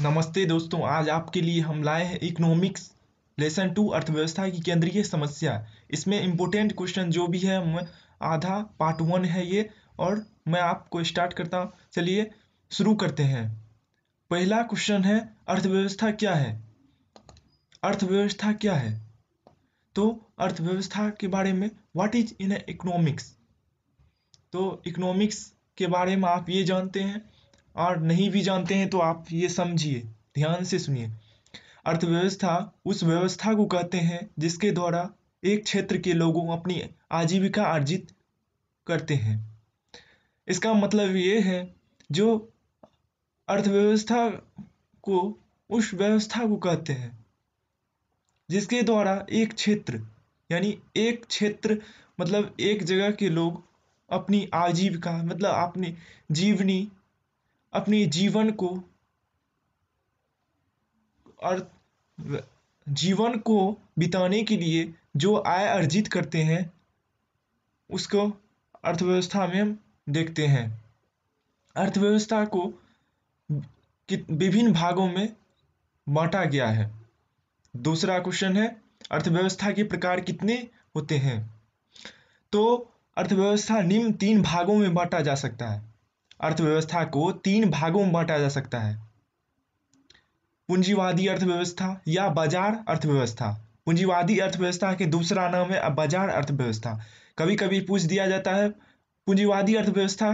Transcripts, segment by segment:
नमस्ते दोस्तों आज आपके लिए हम लाए हैं इकोनॉमिक्स लेसन टू अर्थव्यवस्था की केंद्रीय समस्या इसमें इम्पोर्टेंट क्वेश्चन जो भी है आधा पार्ट वन है ये और मैं आपको स्टार्ट करता हूँ चलिए शुरू करते हैं पहला क्वेश्चन है अर्थव्यवस्था क्या है अर्थव्यवस्था क्या है तो अर्थव्यवस्था के बारे में व्हाट इज इन इकोनॉमिक्स तो इकोनॉमिक्स के बारे में आप ये जानते हैं और नहीं भी जानते हैं तो आप ये समझिए ध्यान से सुनिए अर्थव्यवस्था उस व्यवस्था को कहते हैं जिसके द्वारा एक क्षेत्र के लोगों अपनी आजीविका अर्जित करते हैं इसका मतलब ये है जो अर्थव्यवस्था को उस व्यवस्था को कहते हैं जिसके द्वारा एक क्षेत्र यानी एक क्षेत्र मतलब एक जगह के लोग अपनी आजीविका मतलब अपनी जीवनी अपने जीवन को अर्थ जीवन को बिताने के लिए जो आय अर्जित करते हैं उसको अर्थव्यवस्था में हम देखते हैं अर्थव्यवस्था को विभिन्न भागों में बांटा गया है दूसरा क्वेश्चन है अर्थव्यवस्था के प्रकार कितने होते हैं तो अर्थव्यवस्था निम्न तीन भागों में बांटा जा सकता है अर्थव्यवस्था को तीन भागों में बांटा जा सकता है पूंजीवादी अर्थव्यवस्था या बाजार अर्थव्यवस्था पूंजीवादी अर्थव्यवस्था के दूसरा नाम है बाजार अर्थव्यवस्था कभी कभी पूछ दिया जाता है पूंजीवादी अर्थव्यवस्था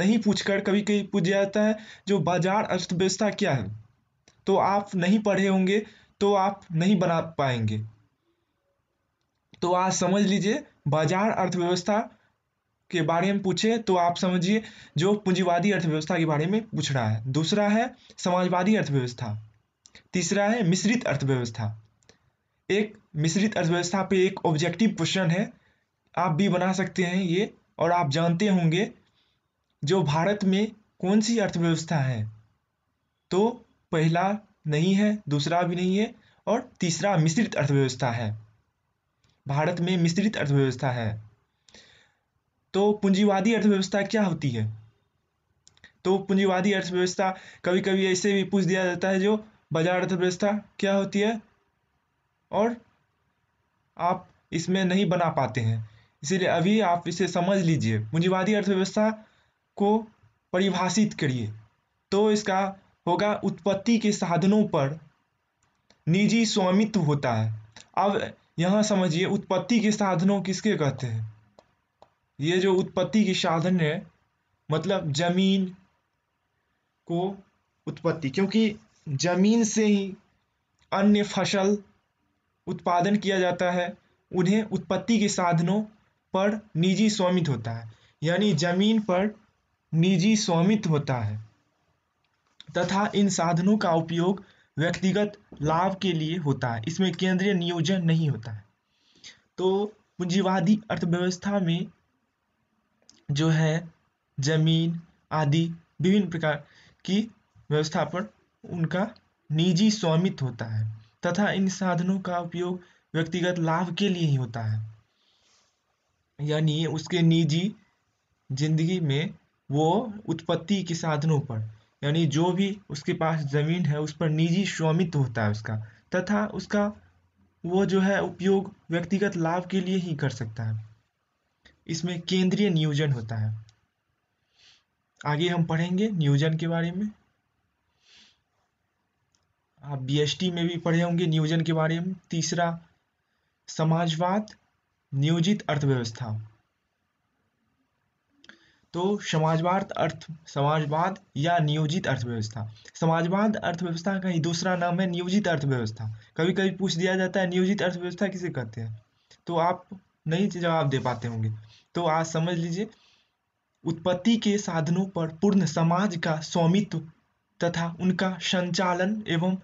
नहीं पूछकर कभी कभी पूछ दिया जाता है जो बाजार अर्थव्यवस्था क्या है तो आप नहीं पढ़े होंगे तो आप नहीं बना पाएंगे तो आज समझ लीजिए बाजार अर्थव्यवस्था के बारे में पूछे तो आप समझिए जो पूंजीवादी अर्थव्यवस्था के बारे में पूछ रहा है दूसरा है समाजवादी अर्थव्यवस्था तीसरा है मिश्रित अर्थव्यवस्था एक मिश्रित अर्थव्यवस्था पे एक ऑब्जेक्टिव क्वेश्चन है आप भी बना सकते हैं ये और आप जानते होंगे जो भारत में कौन सी अर्थव्यवस्था है तो पहला नहीं है दूसरा भी नहीं है और तीसरा मिश्रित अर्थव्यवस्था है भारत में मिश्रित अर्थव्यवस्था है तो पूंजीवादी अर्थव्यवस्था क्या होती है तो पूंजीवादी अर्थव्यवस्था कभी कभी ऐसे भी पूछ दिया जाता है जो बाजार अर्थव्यवस्था क्या होती है और आप इसमें नहीं बना पाते हैं इसीलिए अभी आप इसे समझ लीजिए पूंजीवादी अर्थव्यवस्था को परिभाषित करिए तो इसका होगा उत्पत्ति के साधनों पर निजी स्वामित्व होता है अब यहाँ समझिए उत्पत्ति के साधनों किसके कहते हैं ये जो उत्पत्ति की साधन है मतलब जमीन को उत्पत्ति क्योंकि जमीन से ही अन्य फसल उत्पादन किया जाता है उन्हें उत्पत्ति के साधनों पर निजी स्वामित्व होता है यानी जमीन पर निजी स्वामित्व होता है तथा इन साधनों का उपयोग व्यक्तिगत लाभ के लिए होता है इसमें केंद्रीय नियोजन नहीं होता है तो पूंजीवादी अर्थव्यवस्था में जो है ज़मीन आदि विभिन्न प्रकार की व्यवस्थापन उनका निजी स्वामित्व होता है तथा इन साधनों का उपयोग व्यक्तिगत लाभ के लिए ही होता है यानी उसके निजी जिंदगी में वो उत्पत्ति के साधनों पर यानी जो भी उसके पास जमीन है उस पर निजी स्वामित्व होता है उसका तथा उसका वो जो है उपयोग व्यक्तिगत लाभ के लिए ही कर सकता है इसमें केंद्रीय नियोजन होता है आगे हम पढ़ेंगे नियोजन के बारे में आप बीएसटी में भी पढ़े होंगे नियोजन के बारे में तीसरा समाजवाद नियोजित अर्थव्यवस्था तो समाजवाद अर्थ समाजवाद या नियोजित अर्थव्यवस्था समाजवाद अर्थव्यवस्था का ही दूसरा नाम है नियोजित अर्थव्यवस्था कभी कभी पूछ दिया जाता है नियोजित अर्थव्यवस्था किसे कहते हैं तो आप नहीं जवाब दे पाते होंगे तो आज समझ लीजिए उत्पत्ति के साधनों पर पूर्ण समाज का स्वामित्व तथा उनका संचालन एवं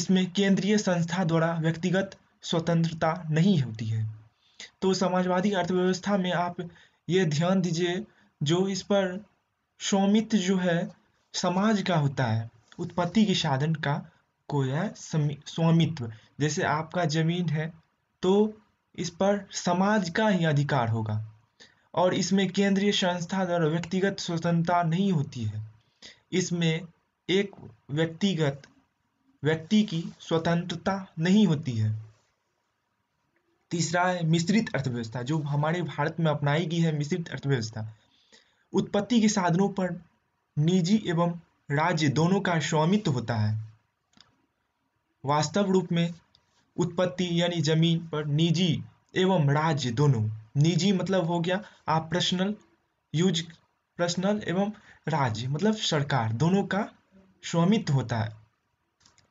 इसमें केंद्रीय संस्था द्वारा व्यक्तिगत स्वतंत्रता नहीं होती है तो समाजवादी अर्थव्यवस्था में आप ये ध्यान दीजिए जो इस पर स्वामित्व जो है समाज का होता है उत्पत्ति के साधन का को है स्वामित्व जैसे आपका जमीन है तो इस पर समाज का ही अधिकार होगा और इसमें केंद्रीय संस्था द्वारा व्यक्तिगत स्वतंत्रता नहीं होती है इसमें एक व्यक्तिगत व्यक्ति की स्वतंत्रता नहीं होती है तीसरा है मिश्रित अर्थव्यवस्था जो हमारे भारत में अपनाई गई है मिश्रित अर्थव्यवस्था उत्पत्ति के साधनों पर निजी एवं राज्य दोनों का स्वामित्व होता है वास्तव रूप में उत्पत्ति यानी जमीन पर निजी एवं राज्य दोनों निजी मतलब हो गया आप पर्सनल यूज पर्सनल एवं राज्य मतलब सरकार दोनों का स्वामित्व होता है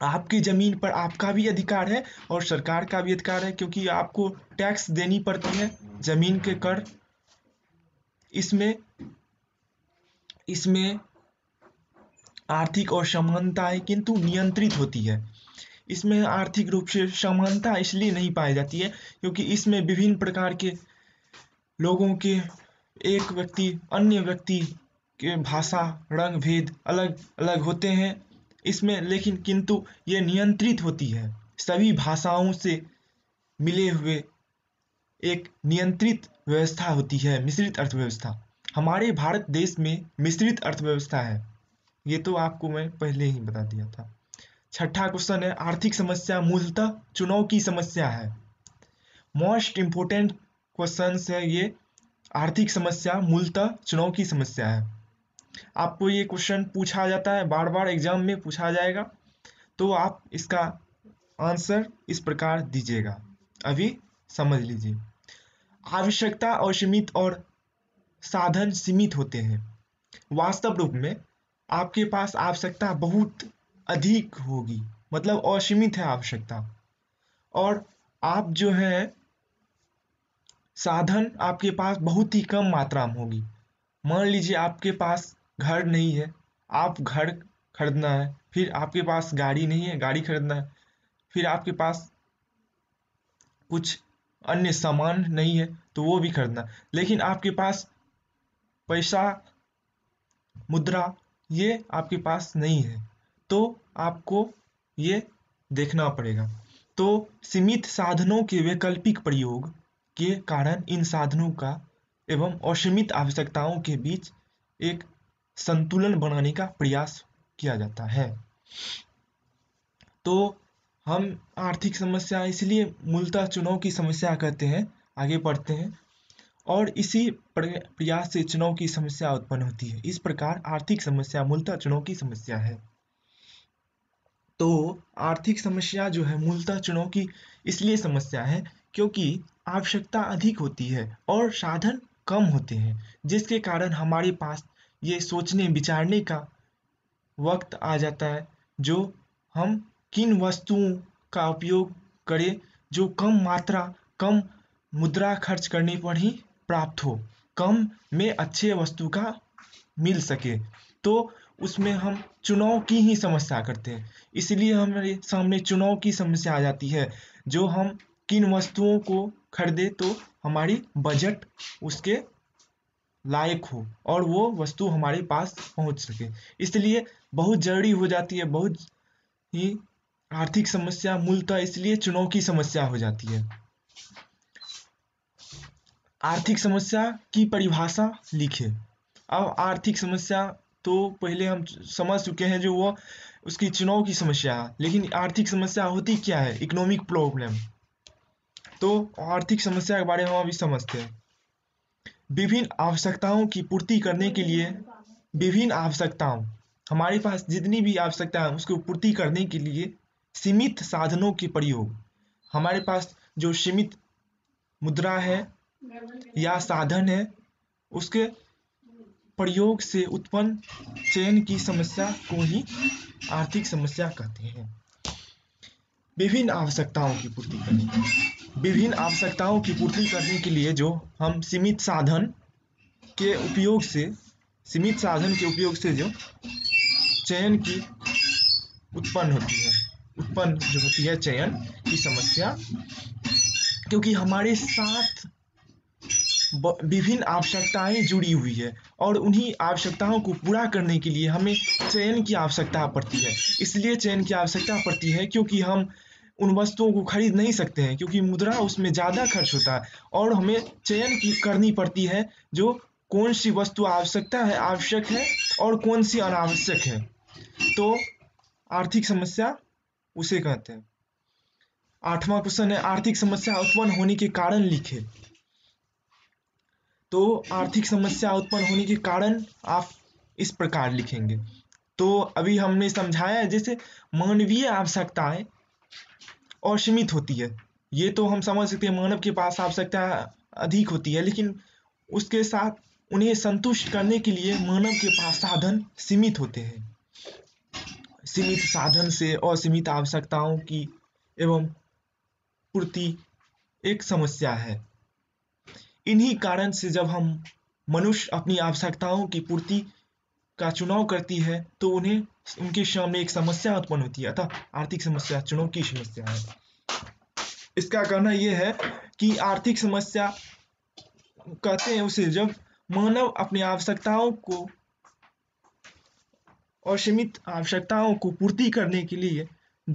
आपकी जमीन पर आपका भी अधिकार है और सरकार का भी अधिकार है क्योंकि आपको टैक्स देनी पड़ती है जमीन के कर इसमें इसमें आर्थिक और समानता है किंतु नियंत्रित होती है इसमें आर्थिक रूप से समानता इसलिए नहीं पाई जाती है क्योंकि इसमें विभिन्न प्रकार के लोगों के एक व्यक्ति अन्य व्यक्ति के भाषा रंग भेद अलग अलग होते हैं इसमें लेकिन किंतु ये नियंत्रित होती है सभी भाषाओं से मिले हुए एक नियंत्रित व्यवस्था होती है मिश्रित अर्थव्यवस्था हमारे भारत देश में मिश्रित अर्थव्यवस्था है ये तो आपको मैं पहले ही बता दिया था छठा क्वेश्चन है आर्थिक समस्या मूलतः चुनाव की समस्या है मोस्ट इंपोर्टेंट क्वेश्चन है ये आर्थिक समस्या मूलतः चुनाव की समस्या है आपको ये क्वेश्चन पूछा जाता है बार बार एग्जाम में पूछा जाएगा तो आप इसका आंसर इस प्रकार दीजिएगा अभी समझ लीजिए आवश्यकता असीमित और, और साधन सीमित होते हैं वास्तव रूप में आपके पास आवश्यकता बहुत अधिक होगी मतलब असीमित है आवश्यकता और आप जो है साधन आपके पास बहुत ही कम मात्रा में होगी मान लीजिए आपके पास घर नहीं है आप घर खरीदना है फिर आपके पास गाड़ी नहीं है गाड़ी खरीदना है फिर आपके पास कुछ अन्य सामान नहीं है तो वो भी खरीदना लेकिन आपके पास पैसा मुद्रा ये आपके पास नहीं है तो आपको ये देखना पड़ेगा तो सीमित साधनों के वैकल्पिक प्रयोग के कारण इन साधनों का एवं असीमित आवश्यकताओं के बीच एक संतुलन बनाने का प्रयास किया जाता है तो हम आर्थिक समस्या इसलिए मूलतः चुनाव की समस्या कहते हैं आगे पढ़ते हैं और इसी प्रयास से चुनाव की समस्या उत्पन्न होती है इस प्रकार आर्थिक समस्या मूलतः चुनाव की समस्या है तो आर्थिक समस्या जो है मूलतः चुनाव की इसलिए समस्या है क्योंकि आवश्यकता अधिक होती है और साधन कम होते हैं जिसके कारण हमारे पास ये सोचने विचारने का वक्त आ जाता है जो हम किन वस्तुओं का उपयोग करें जो कम मात्रा कम मुद्रा खर्च करने पर ही प्राप्त हो कम में अच्छे वस्तु का मिल सके तो उसमें हम चुनाव की ही समस्या करते हैं इसलिए हमारे सामने चुनाव की समस्या आ जाती है जो हम किन वस्तुओं को खरीदे तो हमारी बजट उसके लायक हो और वो वस्तु हमारे पास पहुंच सके इसलिए बहुत जरूरी हो जाती है बहुत ही आर्थिक समस्या मूलतः इसलिए चुनाव की समस्या हो जाती है आर्थिक समस्या की परिभाषा लिखे अब आर्थिक समस्या तो पहले हम समझ चुके हैं जो वो उसकी चुनाव की समस्या लेकिन आर्थिक समस्या होती क्या है इकोनॉमिक प्रॉब्लम तो आर्थिक समस्या के बारे में हम अभी समझते हैं विभिन्न आवश्यकताओं की पूर्ति करने के लिए विभिन्न आवश्यकताओं हमारे पास जितनी भी आवश्यकता है उसको पूर्ति करने के लिए सीमित साधनों के प्रयोग हमारे पास जो सीमित मुद्रा है या साधन है उसके प्रयोग से उत्पन्न चयन की समस्या को ही आर्थिक समस्या कहते हैं विभिन्न आवश्यकताओं की पूर्ति करनी विभिन्न आवश्यकताओं की पूर्ति करने के लिए जो हम सीमित साधन के उपयोग से सीमित साधन के उपयोग से जो चयन की उत्पन्न होती है उत्पन्न जो होती है चयन की समस्या क्योंकि हमारे साथ विभिन्न आवश्यकताएं जुड़ी हुई है और उन्हीं आवश्यकताओं को पूरा करने के लिए हमें चयन की आवश्यकता पड़ती है इसलिए चयन की आवश्यकता पड़ती है क्योंकि हम उन वस्तुओं को खरीद नहीं सकते हैं क्योंकि मुद्रा उसमें ज़्यादा खर्च होता है और हमें चयन की करनी पड़ती है जो कौन सी वस्तु आवश्यकता है आवश्यक है और कौन सी अनावश्यक है तो आर्थिक समस्या उसे कहते हैं आठवां क्वेश्चन है आर्थिक समस्या उत्पन्न होने के कारण लिखे तो आर्थिक समस्या उत्पन्न होने के कारण आप इस प्रकार लिखेंगे तो अभी हमने समझाया जैसे मानवीय आवश्यकताएं और सीमित होती है ये तो हम समझ सकते हैं मानव के पास आवश्यकता अधिक होती है लेकिन उसके साथ उन्हें संतुष्ट करने के लिए मानव के पास साधन सीमित होते हैं सीमित साधन से और सीमित आवश्यकताओं की एवं पूर्ति एक समस्या है इन्हीं कारण से जब हम मनुष्य अपनी आवश्यकताओं की पूर्ति का चुनाव करती है तो उन्हें उनके सामने एक समस्या उत्पन्न होती है अतः आर्थिक समस्या चुनाव की समस्या है इसका कहना यह है कि आर्थिक समस्या कहते हैं उसे जब मानव अपनी आवश्यकताओं को और सीमित आवश्यकताओं को पूर्ति करने के लिए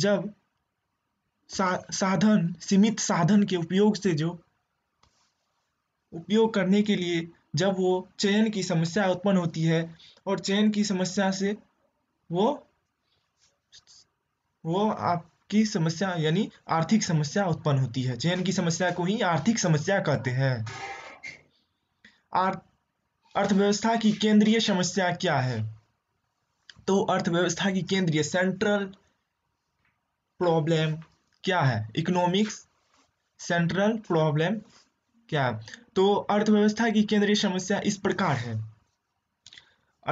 जब सा, साधन सीमित साधन के उपयोग से जो उपयोग करने के लिए जब वो चयन की समस्या उत्पन्न होती है और चयन की समस्या से वो वो आपकी समस्या यानी आर्थिक समस्या उत्पन्न होती है चयन की समस्या को ही आर्थिक समस्या कहते हैं अर्थव्यवस्था की केंद्रीय समस्या क्या है तो अर्थव्यवस्था की केंद्रीय सेंट्रल प्रॉब्लम क्या है इकोनॉमिक्स सेंट्रल प्रॉब्लम क्या तो अर्थव्यवस्था की केंद्रीय समस्या इस प्रकार है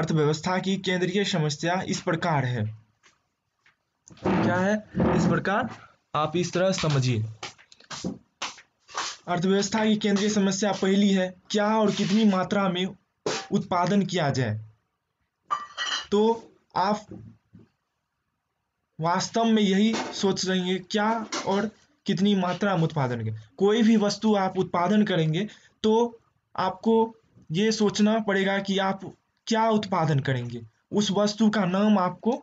अर्थव्यवस्था की केंद्रीय समस्या इस प्रकार है क्या है इस प्रकार आप इस तरह समझिए अर्थव्यवस्था की केंद्रीय समस्या पहली है क्या और कितनी मात्रा में उत्पादन किया जाए तो आप वास्तव में यही सोच रही हैं क्या और कितनी मात्रा हम उत्पादन करें कोई भी वस्तु आप उत्पादन करेंगे तो आपको ये सोचना पड़ेगा कि आप क्या उत्पादन करेंगे उस वस्तु का नाम आपको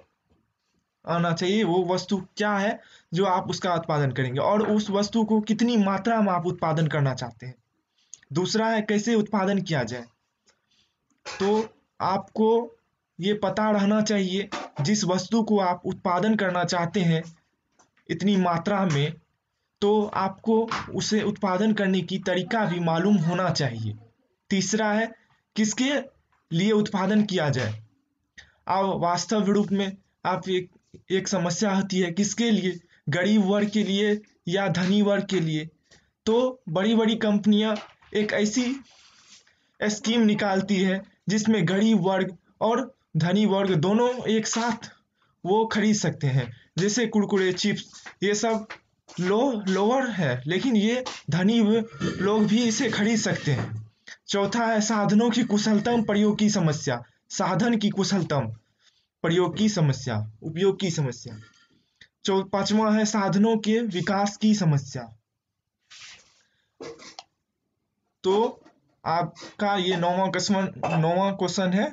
आना चाहिए वो वस्तु क्या है जो आप उसका उत्पादन करेंगे और उस वस्तु को कितनी मात्रा में आप उत्पादन करना चाहते हैं दूसरा है कैसे उत्पादन किया जाए तो आपको ये पता रहना चाहिए जिस वस्तु को आप उत्पादन करना चाहते हैं इतनी मात्रा में तो आपको उसे उत्पादन करने की तरीका भी मालूम होना चाहिए तीसरा है किसके लिए उत्पादन किया जाए अब वास्तव रूप में आप एक एक समस्या होती है किसके लिए गरीब वर्ग के लिए या धनी वर्ग के लिए तो बड़ी बड़ी कंपनियां एक ऐसी स्कीम निकालती है जिसमें गरीब वर्ग और धनी वर्ग दोनों एक साथ वो खरीद सकते हैं जैसे कुरकुरे चिप्स ये सब लो लोअर है लेकिन ये धनी लोग भी इसे खरीद सकते हैं चौथा है साधनों की कुशलतम प्रयोग की समस्या साधन की कुशलतम प्रयोग की समस्या उपयोग की समस्या पांचवा है साधनों के विकास की समस्या तो आपका ये नौवा कस्मन नौवा क्वेश्चन है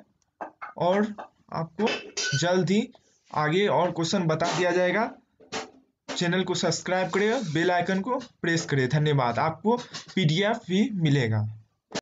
और आपको जल्द ही आगे और क्वेश्चन बता दिया जाएगा चैनल को सब्सक्राइब करेगा बेल आइकन को प्रेस करें धन्यवाद आपको पीडीएफ भी मिलेगा